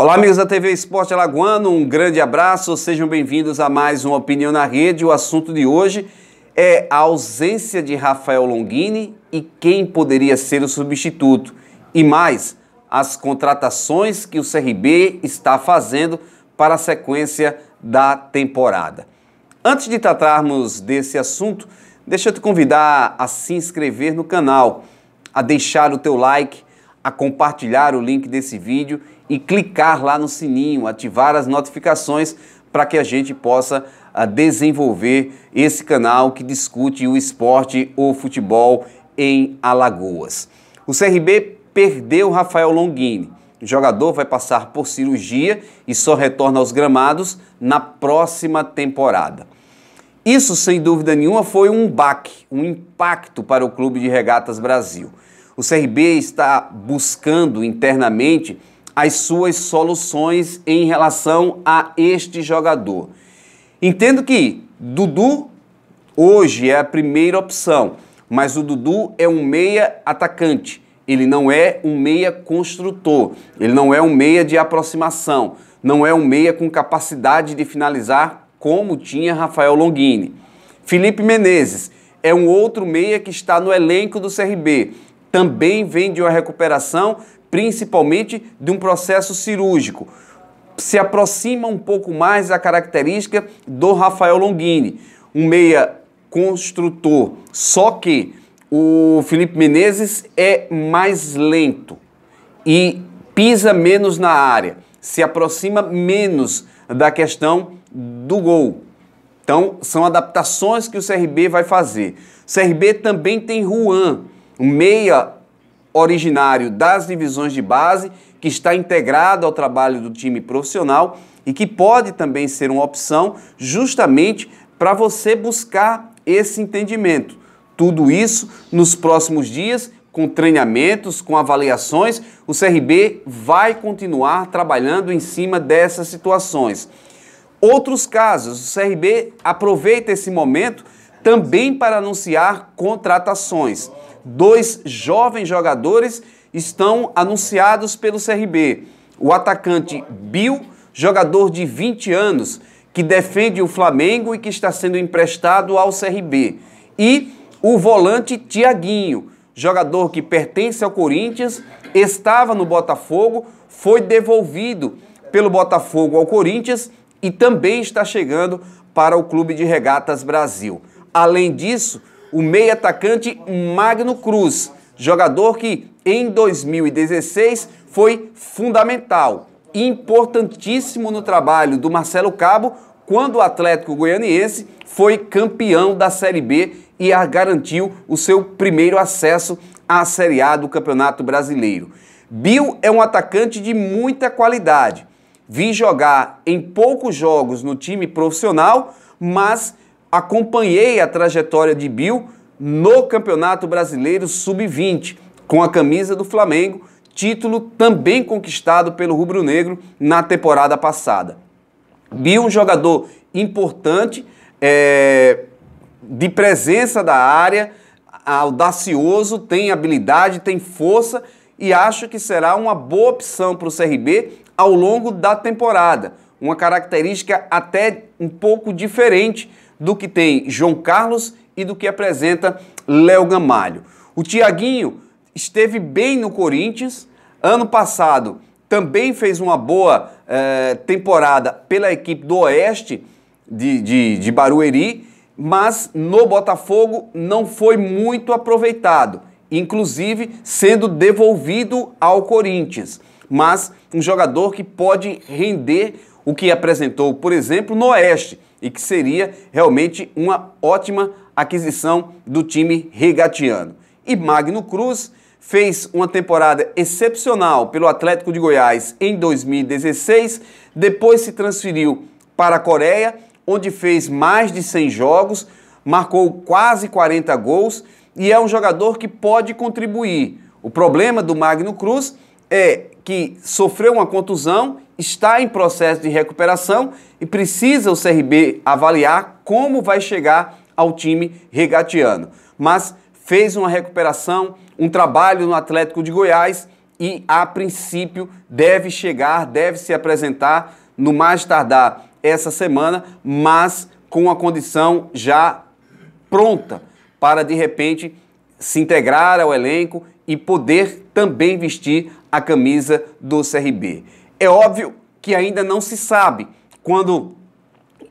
Olá, amigos da TV Esporte Alagoano, um grande abraço, sejam bem-vindos a mais uma Opinião na Rede. O assunto de hoje é a ausência de Rafael Longini e quem poderia ser o substituto. E mais, as contratações que o CRB está fazendo para a sequência da temporada. Antes de tratarmos desse assunto, deixa eu te convidar a se inscrever no canal, a deixar o teu like, a compartilhar o link desse vídeo e clicar lá no sininho, ativar as notificações para que a gente possa a, ah, desenvolver esse canal que discute o esporte ou futebol em Alagoas. O CRB perdeu Rafael Longini. O jogador vai passar por cirurgia e só retorna aos gramados na próxima temporada. Isso, sem dúvida nenhuma, foi um baque, um impacto para o Clube de Regatas Brasil. O CRB está buscando internamente as suas soluções em relação a este jogador. Entendo que Dudu hoje é a primeira opção, mas o Dudu é um meia atacante. Ele não é um meia construtor, ele não é um meia de aproximação, não é um meia com capacidade de finalizar como tinha Rafael Longini. Felipe Menezes é um outro meia que está no elenco do CRB, também vem de uma recuperação, principalmente de um processo cirúrgico. Se aproxima um pouco mais a característica do Rafael Longini, um meia construtor, só que o Felipe Menezes é mais lento e pisa menos na área, se aproxima menos da questão do gol. Então, são adaptações que o CRB vai fazer. O CRB também tem Juan, um meia originário das divisões de base, que está integrado ao trabalho do time profissional e que pode também ser uma opção justamente para você buscar esse entendimento. Tudo isso nos próximos dias, com treinamentos, com avaliações, o CRB vai continuar trabalhando em cima dessas situações. Outros casos, o CRB aproveita esse momento também para anunciar contratações. Dois jovens jogadores estão anunciados pelo CRB. O atacante Bill, jogador de 20 anos, que defende o Flamengo e que está sendo emprestado ao CRB. E o volante Tiaguinho, jogador que pertence ao Corinthians, estava no Botafogo, foi devolvido pelo Botafogo ao Corinthians e também está chegando para o Clube de Regatas Brasil. Além disso, o meio atacante Magno Cruz, jogador que em 2016 foi fundamental, importantíssimo no trabalho do Marcelo Cabo quando o Atlético Goianiense foi campeão da Série B e garantiu o seu primeiro acesso à Série A do Campeonato Brasileiro. Bill é um atacante de muita qualidade. Vi jogar em poucos jogos no time profissional, mas acompanhei a trajetória de Bill no Campeonato Brasileiro Sub-20, com a camisa do Flamengo, título também conquistado pelo Rubro Negro na temporada passada. Bill, um jogador importante, é, de presença da área, audacioso, tem habilidade, tem força e acho que será uma boa opção para o CRB ao longo da temporada. Uma característica até um pouco diferente do que tem João Carlos e do que apresenta Léo Gamalho. O Tiaguinho esteve bem no Corinthians, ano passado também fez uma boa eh, temporada pela equipe do Oeste de, de, de Barueri, mas no Botafogo não foi muito aproveitado, inclusive sendo devolvido ao Corinthians. Mas um jogador que pode render o que apresentou, por exemplo, no Oeste e que seria realmente uma ótima aquisição do time regatiano. E Magno Cruz fez uma temporada excepcional pelo Atlético de Goiás em 2016, depois se transferiu para a Coreia, onde fez mais de 100 jogos, marcou quase 40 gols e é um jogador que pode contribuir. O problema do Magno Cruz é que sofreu uma contusão, está em processo de recuperação e precisa o CRB avaliar como vai chegar ao time regatiano. Mas fez uma recuperação, um trabalho no Atlético de Goiás e, a princípio, deve chegar, deve se apresentar no mais tardar essa semana, mas com a condição já pronta para, de repente, se integrar ao elenco e poder também vestir a camisa do CRB. É óbvio que ainda não se sabe quando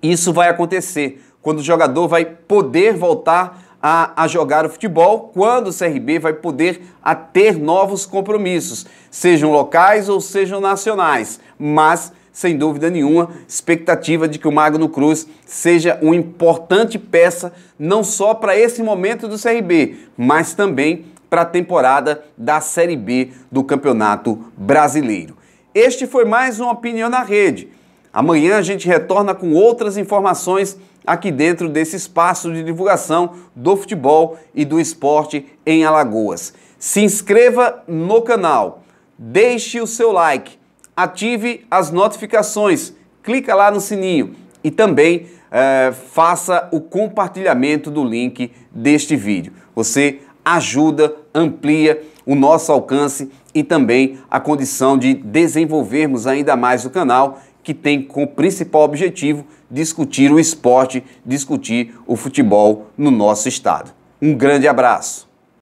isso vai acontecer, quando o jogador vai poder voltar a, a, jogar o futebol, quando o CRB vai poder a ter novos compromissos, sejam locais ou sejam nacionais. Mas, sem dúvida nenhuma, expectativa de que o Magno Cruz seja uma importante peça, não só para esse momento do CRB, mas também para a temporada da Série B do Campeonato Brasileiro. Este foi mais uma Opinião na Rede. Amanhã a gente retorna com outras informações aqui dentro desse espaço de divulgação do futebol e do esporte em Alagoas. Se inscreva no canal, deixe o seu like, ative as notificações, clica lá no sininho e também é, faça o compartilhamento do link deste vídeo. Você ajuda, amplia o nosso alcance e também a condição de desenvolvermos ainda mais o canal, que tem como principal objetivo discutir o esporte, discutir o futebol no nosso estado. Um grande abraço!